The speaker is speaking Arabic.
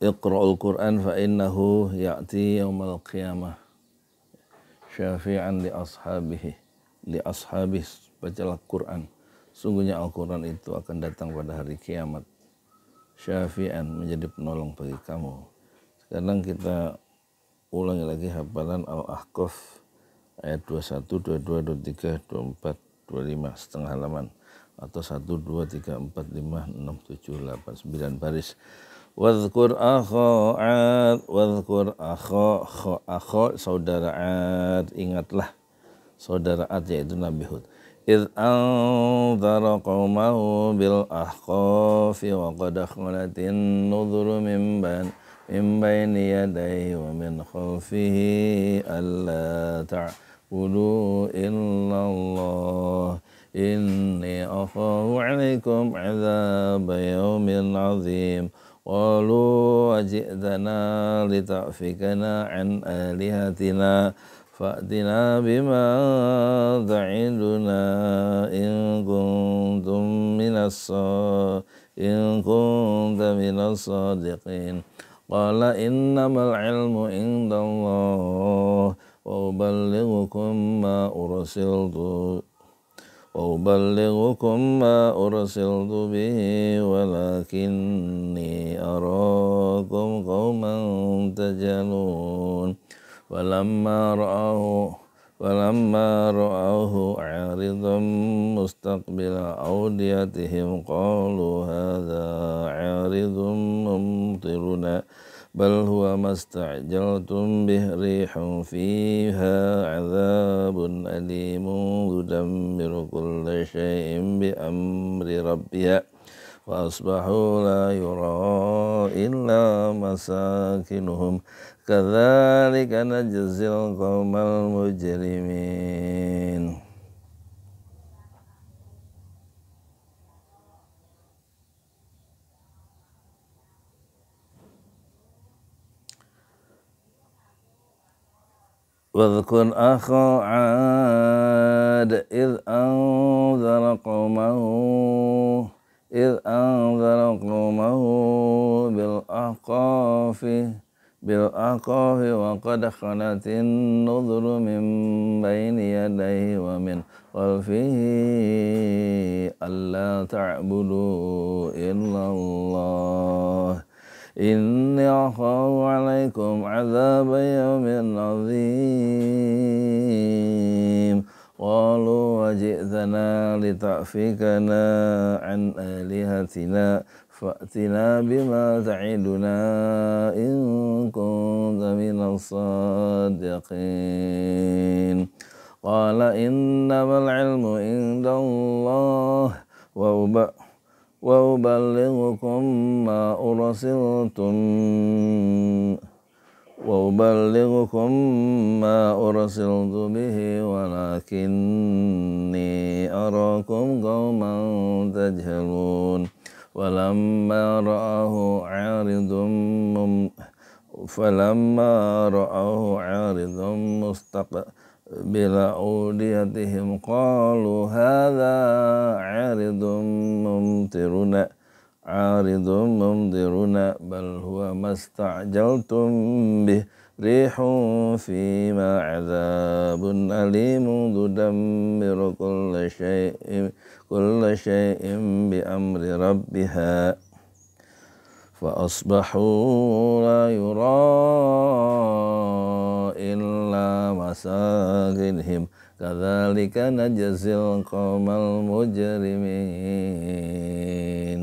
Iqra'ul Qur'an fa innahu ya'ti yaumal qiyamah syafi'an li ashabihi li ashabih bacalah Quran sungguhnya Al-Quran itu akan datang pada hari kiamat syafi'an menjadi penolong bagi kamu sekarang kita ulangi lagi hafalan Al-Ahqaf ayat 21, 22, 23, 24, 25 setengah halaman atau 1, 2, 3, 4, 5, 6, 7, 8, 9 baris Wadhkur akho ad, wadhkur akho, kho akho, saudara ad. Ingatlah saudara ad yaitu Nabi Hud. Id anzara qawmahu bil ahqafi wa qad akhmalatin nudhuru min ban min baini yadayhi wa min khalfihi alla ta'budu illallah inni akhafu alaikum azab yawmin azim. قالوا أجئتنا لتعفكنا عن آلهتنا فأتنا بما تعدنا إن كنتم من إن كنت من الصادقين قال إنما العلم عند الله وأبلغكم ما أرسلت وأبلغكم ما أرسلت به ولكني أراكم قوما تجهلون ولما رأوه ولما رأوه عارضا مستقبل أوديتهم قالوا هذا عارض ممطرنا بل هو ما استعجلتم به ريح فيها عذاب أليم تدمر كل شيء بأمر ربها وأصبحوا لا يرى إلا مساكنهم كذلك نجزي القوم المجرمين واذكر أخا عاد إذ أنذر قومه إذ أنذر قومه بالأحقاف بالأحقاف وقد خلت النذر من بين يديه ومن خلفه ألا تعبدوا إلا الله إني أخاف عليكم عذاب يوم عظيم قالوا وجئتنا لتأفكنا عن آلهتنا فأتنا بما تعدنا إن كنت من الصادقين قال إنما العلم عند الله وأبأ وأبلغكم ما أرسلتم وأبلغكم ما أرسلت به ولكني أراكم قوما تجهلون ولما رآه عارض فلما رآه عارض مستقبل بلا أوديتهم قالوا هذا عارض ممطرنا عارض ممطرنا بل هو ما استعجلتم به ريح فيما عذاب أليم تدمر كل شيء كل شيء بأمر ربها فأصبحوا لا يرى illa masakinhim kadzalika najzil qaumal mujrimin